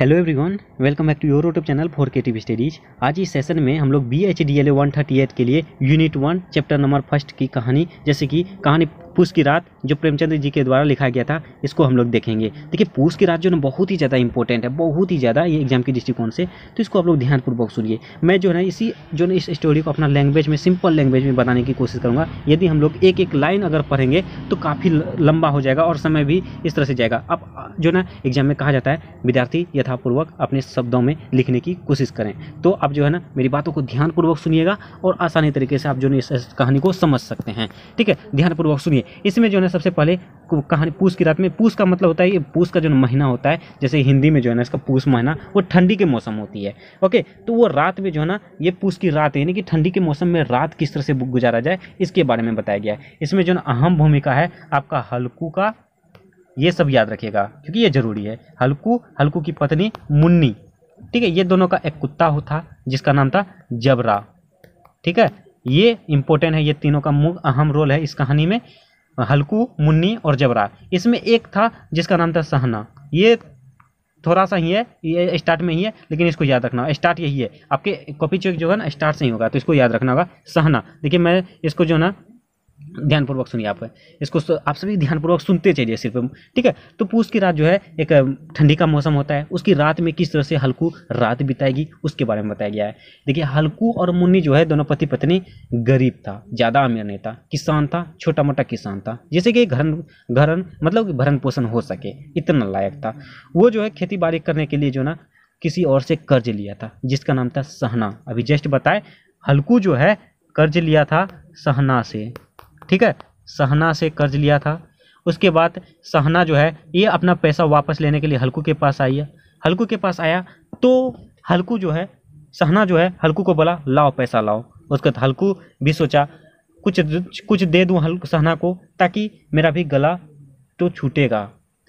hello everyone welcome back to your YouTube channel four K T studies आज इस session में हम लोग B H D L A one thirty eight के लिए unit one chapter number first की कहानी जैसे कि कहानी पूस की रात जो प्रेमचंद जी के द्वारा लिखा गया था इसको हम लोग देखेंगे देखिए पूस की रात जो ना बहुत ही ज़्यादा इंपॉर्टेंट है बहुत ही ज़्यादा ये एग्जाम के दृष्टिकोण से तो इसको आप लोग ध्यानपूर्वक सुनिए मैं जो है इसी जो ना इस स्टोरी को अपना लैंग्वेज में सिंपल लैंग्वेज में बताने की कोशिश करूँगा यदि हम लोग एक एक लाइन अगर पढ़ेंगे तो काफ़ी लंबा हो जाएगा और समय भी इस तरह से जाएगा अब जो ना एग्जाम में कहा जाता है विद्यार्थी यथापूर्वक अपने शब्दों में लिखने की कोशिश करें तो आप जो है ना मेरी बातों को ध्यानपूर्वक सुनिएगा और आसानी तरीके से आप जो इस कहानी को समझ सकते हैं ठीक है ध्यानपूर्वक सुनिए इसमें जो है ना सबसे पहले कहानी पूस की रात में पूस का मतलब होता है पूस का जो महीना होता है जैसे हिंदी में जो है ना इसका पूस महीना वो ठंडी के मौसम होती है ओके तो वो रात में जो है ना ये पूस की रात यानी कि ठंडी के मौसम में रात किस तरह से गुजारा जाए इसके बारे में बताया गया है इसमें जो है अहम भूमिका है आपका हल्कू का ये सब याद रखिएगा क्योंकि ये जरूरी है हल्कू हल्कू की पत्नी मुन्नी ठीक है ये दोनों का एक कुत्ता होता जिसका नाम था जबरा ठीक है ये इंपॉर्टेंट है ये तीनों का मुख्य अहम रोल है इस कहानी में हल्कू मुन्नी और जबरा इसमें एक था जिसका नाम था सहना ये थोड़ा सा ही है ये स्टार्ट में ही है लेकिन इसको याद रखना होगा स्टार्ट यही है आपके कॉपी चेक जो है ना स्टार्ट से ही होगा तो इसको याद रखना होगा सहना देखिए मैं इसको जो है ना ध्यानपूर्वक सुनिए आप इसको आप सभी ध्यानपूर्वक सुनते चलिए सिर्फ ठीक है तो पूछ की रात जो है एक ठंडी का मौसम होता है उसकी रात में किस तरह से हल्कू रात बिताएगी उसके बारे में बताया गया है देखिए हल्कू और मुन्नी जो है दोनों पति पत्नी गरीब था ज़्यादा अमीर नहीं था किसान था छोटा मोटा किसान था जैसे कि घरन घरन मतलब भरण पोषण हो सके इतना लायक था वो जो है खेती बाड़ी करने के लिए जो ना किसी और से कर्ज लिया था जिसका नाम था सहना अभी जस्ट बताए हल्कू जो है कर्ज लिया था सहना से ठीक है सहना से कर्ज लिया था उसके बाद सहना जो है ये अपना पैसा वापस लेने के लिए हल्कू के पास आई है हल्कू के पास आया तो हल्कू जो है सहना जो है हल्कू को बोला लाओ पैसा लाओ उसके बाद हल्कू भी सोचा कुछ कुछ दे दूँ हल्कू सहना को ताकि मेरा भी गला तो छूटेगा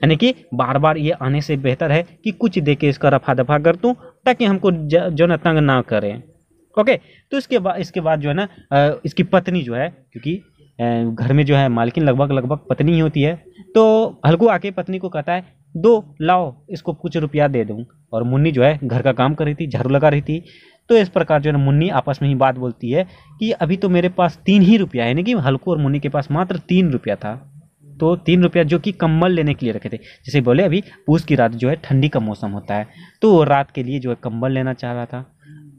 यानी कि बार बार ये आने से बेहतर है कि कुछ दे के इसका रफा दफा कर दूँ ताकि हमको जो ना तंग ना करें ओके तो इसके बाद इसके बाद जो है ना इसकी पत्नी जो है क्योंकि घर में जो है मालकिन लगभग लगभग पत्नी ही होती है तो हल्कू आके पत्नी को कहता है दो लाओ इसको कुछ रुपया दे दूँ और मुन्नी जो है घर का काम कर रही थी झाड़ू लगा रही थी तो इस प्रकार जो है मुन्नी आपस में ही बात बोलती है कि अभी तो मेरे पास तीन ही रुपया है यानी कि हल्कू और मुन्नी के पास मात्र तीन रुपया था तो तीन रुपया जो कि कम्बल लेने के लिए रखे थे जैसे बोले अभी पूछ की रात जो है ठंडी का मौसम होता है तो वो रात के लिए जो है कम्बल लेना चाह रहा था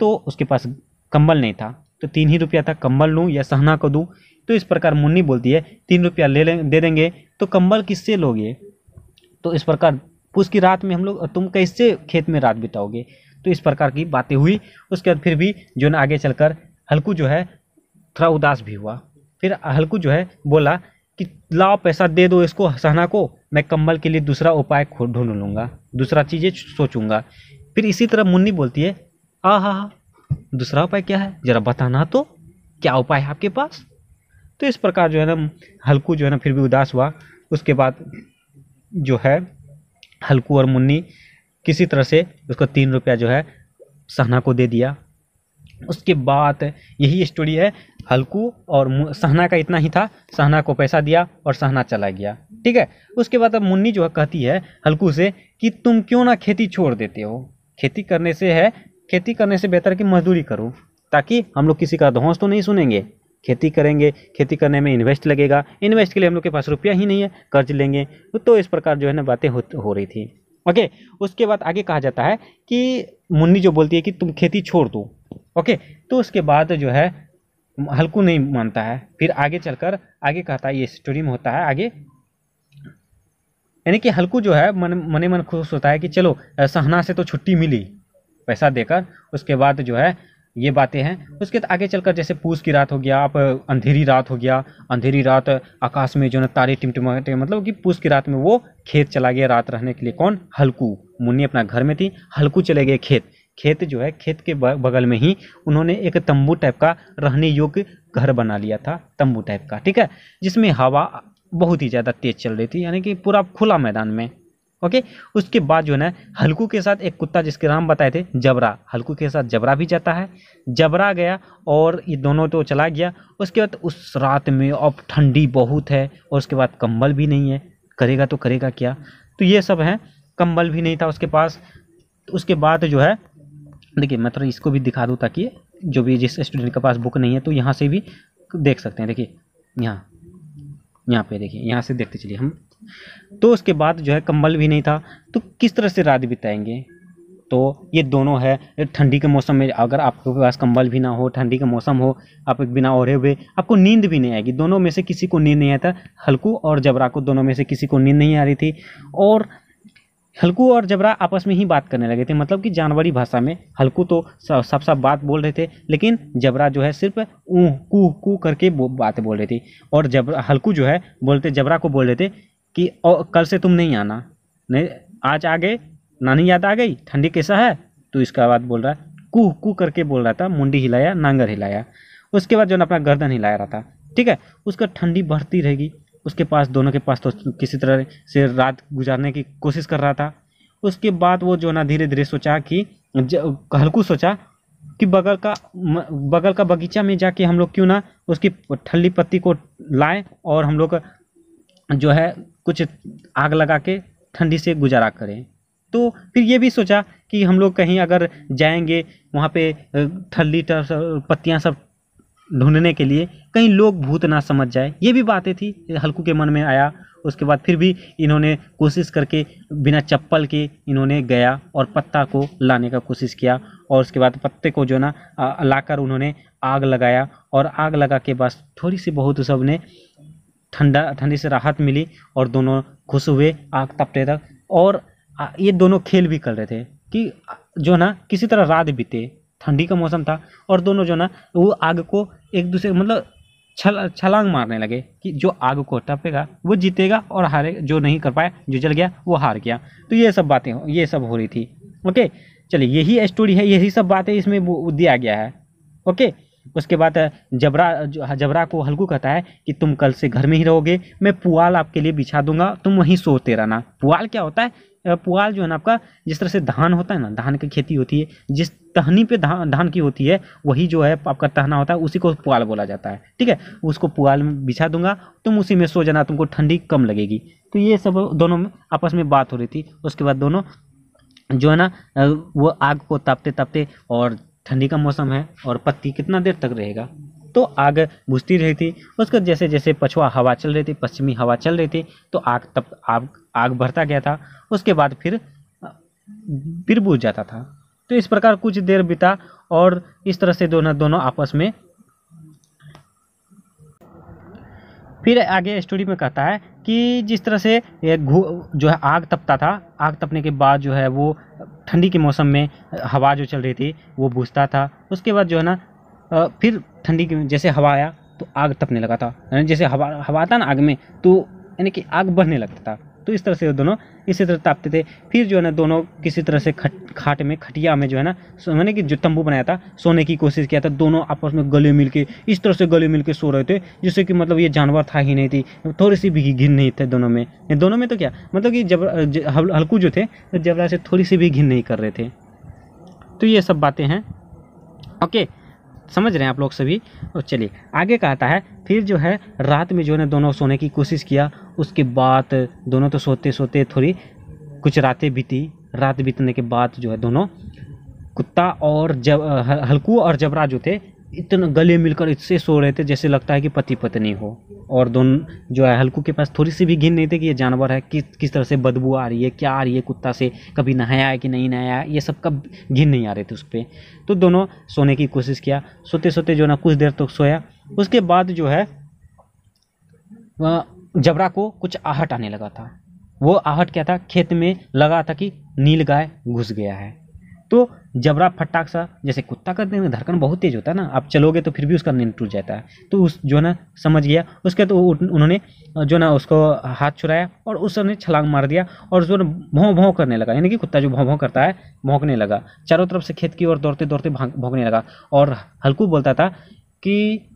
तो उसके पास कम्बल नहीं था तो तीन ही रुपया था कंबल लूँ या सहना को दूँ तो इस प्रकार मुन्नी बोलती है तीन रुपया ले लें दे देंगे तो कंबल किससे लोगे तो इस प्रकार पूछ की रात में हम लोग तुम कैसे खेत में रात बिताओगे तो इस प्रकार की बातें हुई उसके बाद फिर भी जो ना आगे चलकर हल्कू जो है थोड़ा उदास भी हुआ फिर हल्कू जो है बोला कि लाओ पैसा दे दो इसको सहना को मैं कंबल के लिए दूसरा उपाय ढूंढ लूँगा दूसरा चीज़ें सोचूंगा फिर इसी तरह मुन्नी बोलती है आ हा हा दूसरा उपाय क्या है ज़रा बताना तो क्या उपाय है आपके पास तो इस प्रकार जो है ना हल्कू जो है ना फिर भी उदास हुआ उसके बाद जो है हल्कू और मुन्नी किसी तरह से उसको तीन रुपया जो है सहना को दे दिया उसके बाद यही स्टोरी है हल्कू और सहना का इतना ही था सहना को पैसा दिया और सहना चला गया ठीक है उसके बाद अब मुन्नी जो है कहती है हल्कू से कि तुम क्यों ना खेती छोड़ देते हो खेती करने से है खेती करने से बेहतर कि मजदूरी करूँ ताकि हम लोग किसी का दोस्त तो नहीं सुनेंगे खेती करेंगे खेती करने में इन्वेस्ट लगेगा इन्वेस्ट के लिए हम लोग के पास रुपया ही नहीं है कर्ज लेंगे तो इस प्रकार जो है ना बातें हो, रही थी ओके उसके बाद आगे कहा जाता है कि मुन्नी जो बोलती है कि तुम खेती छोड़ दो ओके तो उसके बाद जो है हल्कू नहीं मानता है फिर आगे चलकर आगे कहता है ये स्टोरी में होता है आगे यानी कि हल्कू जो है मन मन मन खुश होता है कि चलो सहना से तो छुट्टी मिली पैसा देकर उसके बाद जो है ये बातें हैं उसके आगे चलकर जैसे पूस की रात हो गया आप अंधेरी रात हो गया अंधेरी रात आकाश में जो ना तारे टिमटिमाते मतलब कि पूस की रात में वो खेत चला गया रात रहने के लिए कौन हल्कू मुन्नी अपना घर में थी हल्कू चले गए खेत खेत जो है खेत के बगल में ही उन्होंने एक तंबू टाइप का रहने योग्य घर बना लिया था तंबू टाइप का ठीक है जिसमें हवा बहुत ही ज़्यादा तेज़ चल रही थी यानी कि पूरा खुला मैदान में ओके उसके बाद जो है ना हल्कू के साथ एक कुत्ता जिसके नाम बताए थे जबरा हल्कू के साथ जबरा भी जाता है जबरा गया और ये दोनों तो चला गया उसके बाद उस रात में अब ठंडी बहुत है और उसके बाद कंबल भी नहीं है करेगा तो करेगा क्या तो ये सब है कंबल भी नहीं था उसके पास तो उसके बाद जो है देखिए मैं थोड़ा इसको भी दिखा दूँ ताकि जो भी जिस स्टूडेंट के पास बुक नहीं है तो यहाँ से भी देख सकते हैं देखिए यहाँ यहाँ पे देखिए यहाँ से देखते चलिए हम तो उसके बाद जो है कंबल भी नहीं था तो किस तरह से रात बिताएंगे तो ये दोनों है ठंडी के मौसम में अगर आपके पास कंबल भी ना हो ठंडी का मौसम हो आप बिना ओढ़े हुए आपको नींद भी नहीं आएगी दोनों में से किसी को नींद नहीं आता हल्कू और जबरा को दोनों में से किसी को नींद नहीं आ रही थी और हल्कू और जबरा आपस में ही बात करने लगे थे मतलब कि जानवरी भाषा में हल्कू तो सब सब बात बोल रहे थे लेकिन जबरा जो है सिर्फ ऊँह कू कू करके बातें बोल रही थी और जबरा हल्कू जो है बोलते जबरा को बोल रहे थे कि कल से तुम नहीं आना नहीं आज आ गए नानी याद आ गई ठंडी कैसा है तो इसका बाद बोल रहा है कुह कू करके बोल रहा था मुंडी हिलाया नांगर हिलाया उसके बाद जो अपना गर्दन हिलाया रहा था ठीक है उसका ठंडी बढ़ती रहेगी उसके पास दोनों के पास तो किसी तरह से रात गुजारने की कोशिश कर रहा था उसके बाद वो जो ना धीरे धीरे सोचा कि हल्कू सोचा कि बगल का बगल का बगीचा में जाके हम लोग क्यों ना उसकी ठल्ली पत्ती को लाएं और हम लोग जो है कुछ आग लगा के ठंडी से गुजारा करें तो फिर ये भी सोचा कि हम लोग कहीं अगर जाएंगे वहाँ पे ठल्ली पत्तियाँ सब ढूंढने के लिए कहीं लोग भूत ना समझ जाए ये भी बातें थी हल्कू के मन में आया उसके बाद फिर भी इन्होंने कोशिश करके बिना चप्पल के इन्होंने गया और पत्ता को लाने का कोशिश किया और उसके बाद पत्ते को जो ना लाकर उन्होंने आग लगाया और आग लगा के बस थोड़ी सी बहुत सब ने ठंडा ठंडी से राहत मिली और दोनों खुश हुए आग तपते तक और ये दोनों खेल भी कर रहे थे कि जो ना किसी तरह रात बीते ठंडी का मौसम था और दोनों जो ना वो आग को एक दूसरे मतलब छल छलांग मारने लगे कि जो आग को टपेगा वो जीतेगा और हारे जो नहीं कर पाया जो जल गया वो हार गया तो ये सब बातें ये सब हो रही थी ओके चलिए यही स्टोरी है यही सब बातें इसमें दिया गया है ओके उसके बाद जबरा जो हाँ, जबरा को हल्कू कहता है कि तुम कल से घर में ही रहोगे मैं पुआल आपके लिए बिछा दूंगा तुम वहीं सोते रहना पुआल क्या होता है पुआल जो है ना आपका जिस तरह से धान होता है ना धान की खेती होती है जिस तहनी पे धान धान की होती है वही जो है आपका तहना होता है उसी को पुआल बोला जाता है ठीक है उसको पुआल में बिछा दूंगा तुम उसी में सो जाना तुमको ठंडी कम लगेगी तो ये सब दोनों में आपस में बात हो रही थी उसके बाद दोनों जो है ना वो आग को तापते तापते और ठंडी का मौसम है और पत्ती कितना देर तक रहेगा तो आग बुझती रही थी उसके जैसे जैसे पछुआ हवा चल रही थी पश्चिमी हवा चल रही थी तो आग तब आग आग बढ़ता गया था उसके बाद फिर फिर बुझ जाता था तो इस प्रकार कुछ देर बिता और इस तरह से दोनों दोनों आपस में फिर आगे स्टोरी में कहता है कि जिस तरह से जो है आग तपता था आग तपने के बाद जो है वो ठंडी के मौसम में हवा जो चल रही थी वो बूझता था उसके बाद जो है ना फिर ठंडी की जैसे हवा आया तो आग तपने लगा था जैसे हवा हवा आता ना आग में तो यानी कि आग बढ़ने लगता था तो इस तरह से दोनों इसी तरह तापते थे फिर जो है ना दोनों किसी तरह से खट खाट में खटिया में जो है ना मैंने कि जो तंबू बनाया था सोने की कोशिश किया था दोनों आपस में गले मिल के इस तरह से गले मिल के सो रहे थे जिससे कि मतलब ये जानवर था ही नहीं थी थोड़ी सी भी घिन नहीं थे दोनों में दोनों में तो क्या मतलब कि जब हल्कू जो थे तो जबरा से थोड़ी सी भी घिन नहीं कर रहे थे तो ये सब बातें हैं ओके समझ रहे हैं आप लोग सभी और तो चलिए आगे कहता है फिर जो है रात में जो है ना दोनों सोने की कोशिश किया उसके बाद दोनों तो सोते सोते थोड़ी कुछ रातें बीती रात बीतने के बाद जो है दोनों कुत्ता और जब हल्कू और जबरा जो थे इतना गले मिलकर इससे सो रहे थे जैसे लगता है कि पति पत्नी हो और दोनों जो है हल्कू के पास थोड़ी सी भी घिन नहीं थी कि ये जानवर है किस किस तरह से बदबू आ रही है क्या आ रही है कुत्ता से कभी नहाया है कि नहीं नहाया ये सब कब घिन नहीं आ रहे थे उस पर तो दोनों सोने की कोशिश किया सोते सोते जो ना कुछ देर तक तो सोया उसके बाद जो है जबरा को कुछ आहट आने लगा था वो आहट क्या था खेत में लगा था कि नील गाय घुस गया है तो जबरा फटाक सा जैसे कुत्ता करते हैं धड़कन बहुत तेज़ होता है ना आप चलोगे तो फिर भी उसका नींद टूट जाता है तो उस जो है ना समझ गया उसके तो उन्होंने जो ना उसको हाथ छुराया और उसने छलांग मार दिया और जो भों भों करने लगा यानी कि कुत्ता जो भों भों करता है भौंकने लगा चारों तरफ से खेत की ओर दौड़ते दौड़ते भोंकने लगा और हल्कू बोलता था कि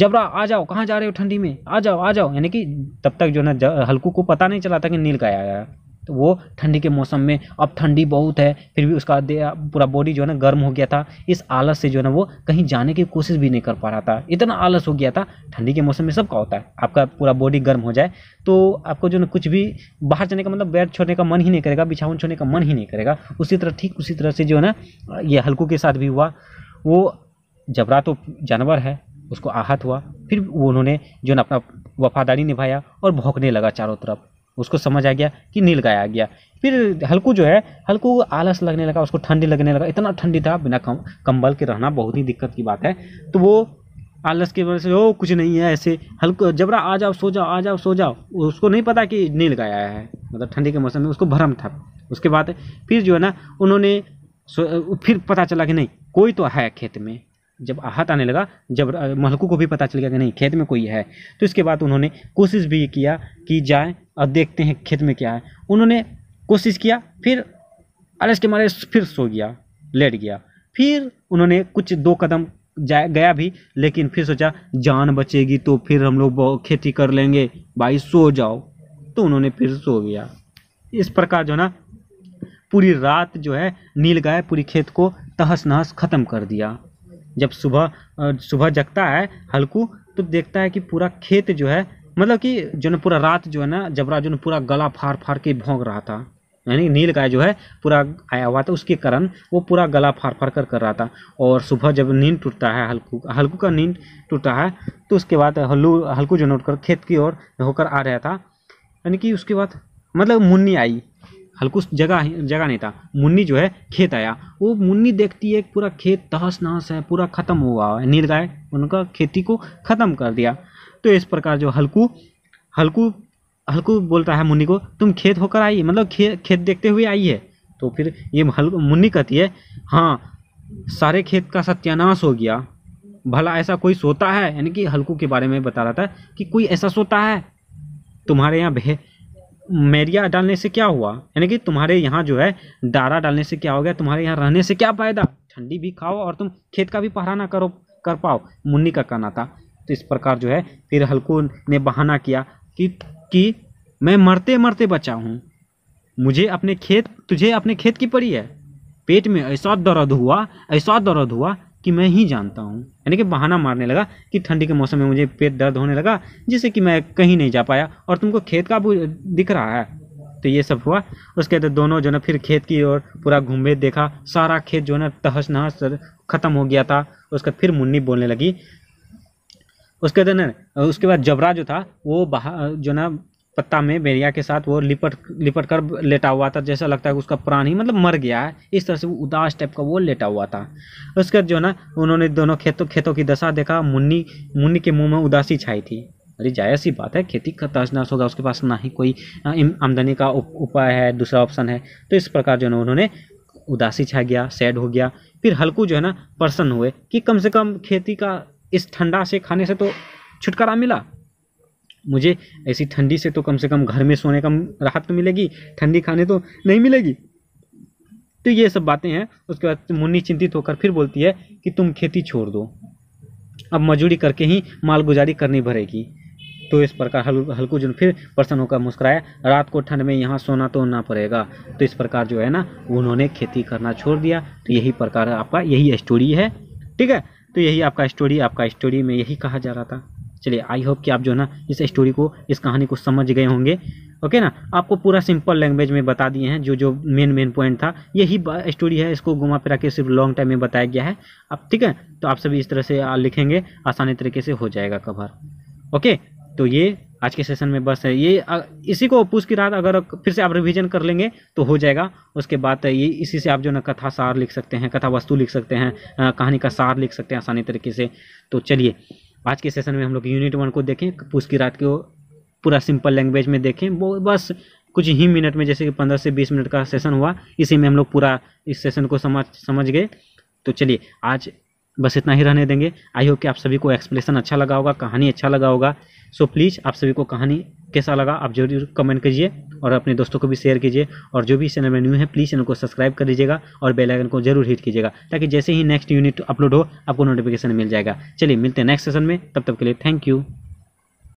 जबरा आ जाओ कहाँ जा रहे हो ठंडी में आ जाओ आ जाओ यानी कि तब तक जो है ना हल्कू को पता नहीं चला था कि नील का आया तो वो ठंडी के मौसम में अब ठंडी बहुत है फिर भी उसका पूरा बॉडी जो है ना गर्म हो गया था इस आलस से जो है ना वो कहीं जाने की कोशिश भी नहीं कर पा रहा था इतना आलस हो गया था ठंडी के मौसम में सबका होता है आपका पूरा बॉडी गर्म हो जाए तो आपको जो ना कुछ भी बाहर जाने का मतलब बेड छोड़ने का मन ही नहीं करेगा बिछावन छोड़ने का मन ही नहीं करेगा उसी तरह ठीक उसी तरह से जो है ना ये हल्कू के साथ भी हुआ वो जबरा तो जानवर है उसको आहत हुआ फिर उन्होंने जो अपना वफादारी निभाया और भौंकने लगा चारों तरफ उसको समझ आ गया कि नील गाय आ गया फिर हल्कू जो है हल्कू आलस लगने लगा उसको ठंडी लगने लगा इतना ठंडी था बिना कम, कंबल के रहना बहुत ही दिक्कत की बात है तो वो आलस के वजह से ओ कुछ नहीं है ऐसे हल्को जबरा आ जाओ सो जाओ आ जाओ सो जाओ उसको नहीं पता कि नील गाय आया है मतलब ठंडी के मौसम में उसको भरम था उसके बाद फिर जो है ना उन्होंने फिर पता चला कि नहीं कोई तो है खेत में जब आहत आने लगा जब मलकू को भी पता चल गया कि नहीं खेत में कोई है तो इसके बाद उन्होंने कोशिश भी किया कि जाए और देखते हैं खेत में क्या है उन्होंने कोशिश किया फिर आलस के मारे फिर सो गया लेट गया फिर उन्होंने कुछ दो कदम जाया गया भी लेकिन फिर सोचा जान बचेगी तो फिर हम लोग खेती कर लेंगे भाई सो जाओ तो उन्होंने फिर सो गया इस प्रकार जो ना पूरी रात जो है नील गाय पूरी खेत को तहस नहस ख़त्म कर दिया जब सुबह सुबह जगता है हल्कू तो देखता है कि पूरा खेत जो है मतलब कि जो ना पूरा रात जो है ना जबरा जो ना पूरा गला फाड़ फाड़ के भोंग रहा था यानी नील गाय जो है पूरा आया हुआ था उसके कारण वो पूरा गला फाड़ फाड़ कर कर रहा था और सुबह जब नींद टूटता है हल्कू हल्कू का नींद टूटा है तो उसके बाद हल्लू हल्कू जो नोट कर खेत की ओर होकर आ रहा था यानी कि उसके बाद मतलब मुन्नी आई हल्कू जगह जगह नहीं था मुन्नी जो है खेत आया वो मुन्नी देखती है पूरा खेत तहस नहस है पूरा ख़त्म हुआ है नीलगाय उनका खेती को ख़त्म कर दिया तो इस प्रकार जो हल्कू हल्कू हल्कू बोलता है मुन्नी को तुम खेत होकर आई मतलब खे, खेत देखते हुए आई है तो फिर ये हल्कू मुन्नी कहती है हाँ सारे खेत का सत्यानाश हो गया भला ऐसा कोई सोता है यानी कि हल्कू के बारे में बता रहा था कि कोई ऐसा सोता है तुम्हारे यहाँ भे मेरिया डालने से क्या हुआ यानी कि तुम्हारे यहाँ जो है डारा डालने से क्या हो गया तुम्हारे यहाँ रहने से क्या फायदा ठंडी भी खाओ और तुम खेत का भी ना करो कर पाओ मुन्नी का कहना था तो इस प्रकार जो है फिर हल्कू ने बहाना किया कि कि मैं मरते मरते बचा हूँ मुझे अपने खेत तुझे अपने खेत की पड़ी है पेट में ऐसा दर्द हुआ ऐसा दर्द हुआ कि मैं ही जानता हूँ यानी कि बहाना मारने लगा कि ठंडी के मौसम में मुझे पेट दर्द होने लगा जिससे कि मैं कहीं नहीं जा पाया और तुमको खेत का भी दिख रहा है तो ये सब हुआ उसके बाद दोनों जो ना फिर खेत की ओर पूरा घूमे देखा सारा खेत जो ना तहस नहस ख़त्म हो गया था उसका फिर मुन्नी बोलने लगी उसके बाद उसके बाद जबरा जो था वो बाहर जो ना पत्ता में बेरिया के साथ वो लिपट लिपट कर लेटा हुआ था जैसा लगता है कि उसका प्राण ही मतलब मर गया है इस तरह से वो उदास टाइप का वो लेटा हुआ था उसके जो ना उन्होंने दोनों खेतों खेतों की दशा देखा मुन्नी मुन्नी के मुंह में उदासी छाई थी अरे जायज सी बात है खेती का तजनाश होगा उसके पास ना ही कोई आमदनी का उप, उपाय है दूसरा ऑप्शन है तो इस प्रकार जो है ना उन्होंने उदासी छा गया सैड हो गया फिर हल्कू जो है ना प्रसन्न हुए कि कम से कम खेती का इस ठंडा से खाने से तो छुटकारा मिला मुझे ऐसी ठंडी से तो कम से कम घर में सोने का राहत तो मिलेगी ठंडी खाने तो नहीं मिलेगी तो ये सब बातें हैं उसके बाद मुन्नी चिंतित होकर फिर बोलती है कि तुम खेती छोड़ दो अब मजूरी करके ही मालगुजारी करनी भरेगी तो इस प्रकार हल हल्कू जुन फिर प्रसन्न होकर मुस्कुराया रात को ठंड में यहाँ सोना तो ना पड़ेगा तो इस प्रकार जो है ना उन्होंने खेती करना छोड़ दिया तो यही प्रकार आपका यही स्टोरी है ठीक है तो यही आपका स्टोरी आपका स्टोरी में यही कहा जा रहा था चलिए आई होप कि आप जो है ना इस स्टोरी को इस कहानी को समझ गए होंगे ओके ना आपको पूरा सिंपल लैंग्वेज में बता दिए हैं जो जो मेन मेन पॉइंट था यही स्टोरी है इसको घुमा फिरा के सिर्फ लॉन्ग टाइम में बताया गया है अब ठीक है तो आप सभी इस तरह से लिखेंगे आसानी तरीके से हो जाएगा कवर ओके तो ये आज के सेशन में बस है ये इसी को पूछ की रात अगर फिर से आप रिवीजन कर लेंगे तो हो जाएगा उसके बाद तो ये इसी से आप जो ना कथा सार लिख सकते हैं कथा वस्तु लिख सकते हैं कहानी का सार लिख सकते हैं आसानी तरीके से तो चलिए आज के सेशन में हम लोग यूनिट वन को देखें की रात को पूरा सिंपल लैंग्वेज में देखें वो बस कुछ ही मिनट में जैसे कि पंद्रह से बीस मिनट का सेशन हुआ इसी में हम लोग पूरा इस सेशन को समझ समझ गए तो चलिए आज बस इतना ही रहने देंगे आई होप कि आप सभी को एक्सप्लेसन अच्छा लगा होगा कहानी अच्छा लगा होगा सो प्लीज़ आप सभी को कहानी कैसा लगा आप जरूर कमेंट कीजिए और अपने दोस्तों को भी शेयर कीजिए और जो भी चैनल में न्यू है प्लीज़ चैनल को सब्सक्राइब कर दीजिएगा और बेल आइकन को जरूर हिट कीजिएगा ताकि जैसे ही नेक्स्ट यूनिट अपलोड हो आपको नोटिफिकेशन मिल जाएगा चलिए मिलते हैं नेक्स्ट सेशन में तब तक के लिए थैंक यू